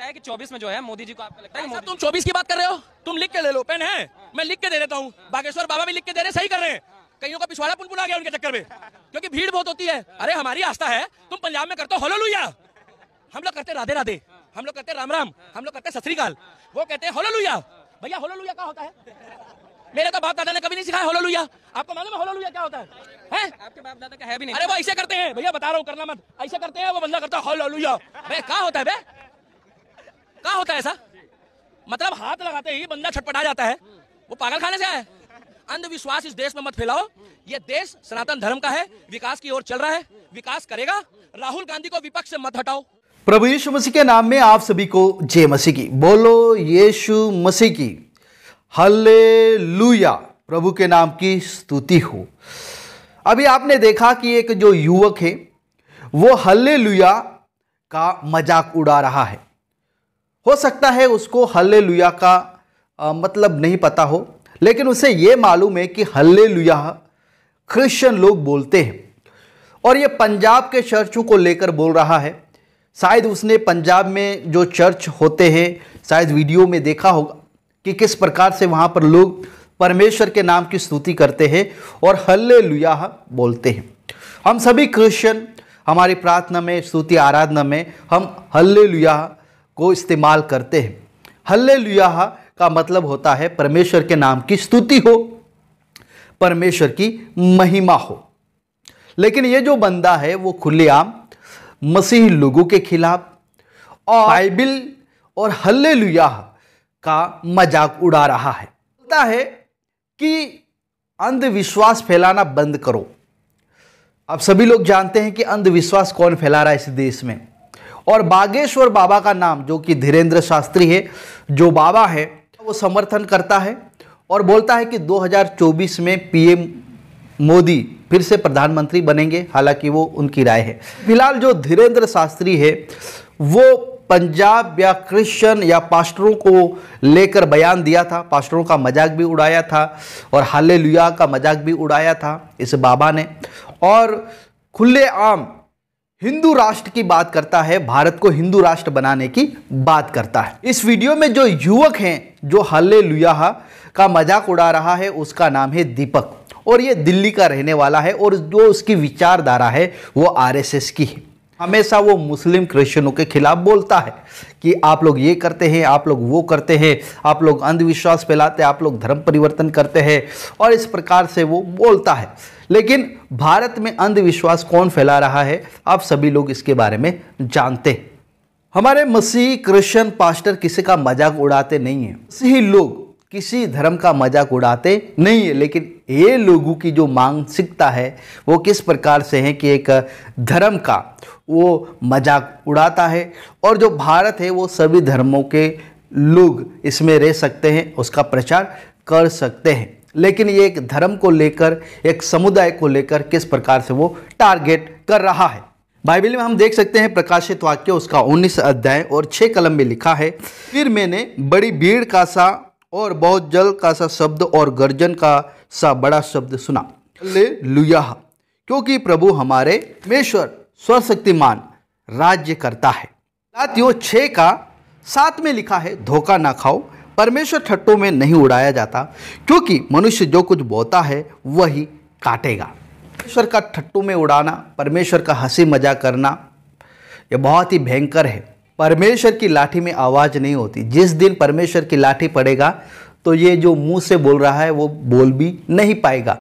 लगता है कि 24 में जो है मोदी जी को आपको लगता है तुम 24 की बात कर रहे हो तुम लिख के ले लो पेन है हाँ। मैं लिख के दे देता हूँ बागेश्वर बाबा भी लिख के दे रहे सही कर रहे हैं हाँ। कईयों का पिछवाड़ा पुनपुन आ गया उनके चक्कर में क्योंकि भीड़ बहुत होती है अरे हमारी आस्था है तुम पंजाब में करते हो हलो हम लोग करते राधे राधे हम लोग करते राम राम हम लोग करते सतरीकाल वो कहते हैं होलो भैया होलो क्या होता है मेरे तो बाप दादा ने कभी नहीं सिखाया होलो लुया आपको मालूम है होलो लुया क्या होता है, है? आपके बाप दादा का है भी नहीं अरे वो ऐसे करते हैं भैया बता रहा हूँ करना मत ऐसे करते हैं वो बंदा करता है होलो लुया क्या होता है बे कहा होता है ऐसा मतलब हाथ लगाते ही बंदा छटपटा जाता है वो पागल खाने से आए अंधविश्वास इस देश में मत फैलाओ ये देश सनातन धर्म का है विकास की ओर चल रहा है विकास करेगा राहुल गांधी को विपक्ष से मत हटाओ प्रभु यीशु मसीह के नाम में आप सभी को जय मसीह की बोलो यीशु मसीह की हले प्रभु के नाम की स्तुति हो अभी आपने देखा कि एक जो युवक है वो हल्ले का मजाक उड़ा रहा है हो सकता है उसको हल्ले लुया का आ, मतलब नहीं पता हो लेकिन उसे ये मालूम है कि हल्ले लुया क्रिश्चियन लोग बोलते हैं और ये पंजाब के चर्चों को लेकर बोल रहा है शायद उसने पंजाब में जो चर्च होते हैं शायद वीडियो में देखा होगा कि किस प्रकार से वहाँ पर लोग परमेश्वर के नाम की स्तुति करते हैं और हल्ले लुया बोलते हैं हम सभी क्रिश्चियन हमारी प्रार्थना में स्तुति आराधना में हम हल्ले लुया को इस्तेमाल करते हैं हल्ले का मतलब होता है परमेश्वर के नाम की स्तुति हो परमेश्वर की महिमा हो लेकिन ये जो बंदा है वो खुलेआम मसीह लोगों के खिलाफ और बाइबिल और हल्ले का मजाक उड़ा रहा है होता है कि अंधविश्वास फैलाना बंद करो आप सभी लोग जानते हैं कि अंधविश्वास कौन फैला रहा है इस देश में और बागेश्वर बाबा का नाम जो कि धीरेन्द्र शास्त्री है जो बाबा है वो समर्थन करता है और बोलता है कि 2024 में पीएम मोदी फिर से प्रधानमंत्री बनेंगे हालांकि वो उनकी राय है फिलहाल जो धीरेन्द्र शास्त्री है वो पंजाब या क्रिश्चियन या पास्टरों को लेकर बयान दिया था पास्टरों का मजाक भी उड़ाया था और हाले का मजाक भी उड़ाया था इस बाबा ने और खुले आम हिंदू राष्ट्र की बात करता है भारत को हिंदू राष्ट्र बनाने की बात करता है इस वीडियो में जो युवक हैं जो हल्ले लुयाहा का मजाक उड़ा रहा है उसका नाम है दीपक और ये दिल्ली का रहने वाला है और जो उसकी विचारधारा है वो आरएसएस की है हमेशा वो मुस्लिम क्रिश्चियनों के खिलाफ बोलता है कि आप लोग ये करते हैं आप लोग वो करते हैं आप लोग अंधविश्वास फैलाते हैं आप लोग धर्म परिवर्तन करते हैं और इस प्रकार से वो बोलता है लेकिन भारत में अंधविश्वास कौन फैला रहा है आप सभी लोग इसके बारे में जानते हैं हमारे मसीह क्रिश्चियन पास्टर किसी का मजाक उड़ाते नहीं हैं सही लोग किसी धर्म का मजाक उड़ाते नहीं है लेकिन ये लोगों की जो मानसिकता है वो किस प्रकार से है कि एक धर्म का वो मजाक उड़ाता है और जो भारत है वो सभी धर्मों के लोग इसमें रह सकते हैं उसका प्रचार कर सकते हैं लेकिन ये एक धर्म को लेकर एक समुदाय को लेकर किस प्रकार से वो टारगेट कर रहा है बाइबिल में हम देख सकते हैं प्रकाशित वाक्य उसका 19 अध्याय और 6 कलम में लिखा है फिर मैंने बड़ी भीड़ का सा और बहुत जल का सा शब्द और गर्जन का सा बड़ा शब्द सुना ले लुया क्योंकि प्रभु हमारे मेश्वर स्वशक्तिमान राज्य करता है साथियों छः का सात में लिखा है धोखा ना खाओ परमेश्वर ठट्टों में नहीं उड़ाया जाता क्योंकि मनुष्य जो कुछ बोता है वही काटेगा परमेश्वर का ठट्टों में उड़ाना परमेश्वर का हंसी मजाक करना यह बहुत ही भयंकर है परमेश्वर की लाठी में आवाज़ नहीं होती जिस दिन परमेश्वर की लाठी पड़ेगा तो ये जो मुंह से बोल रहा है वो बोल भी नहीं पाएगा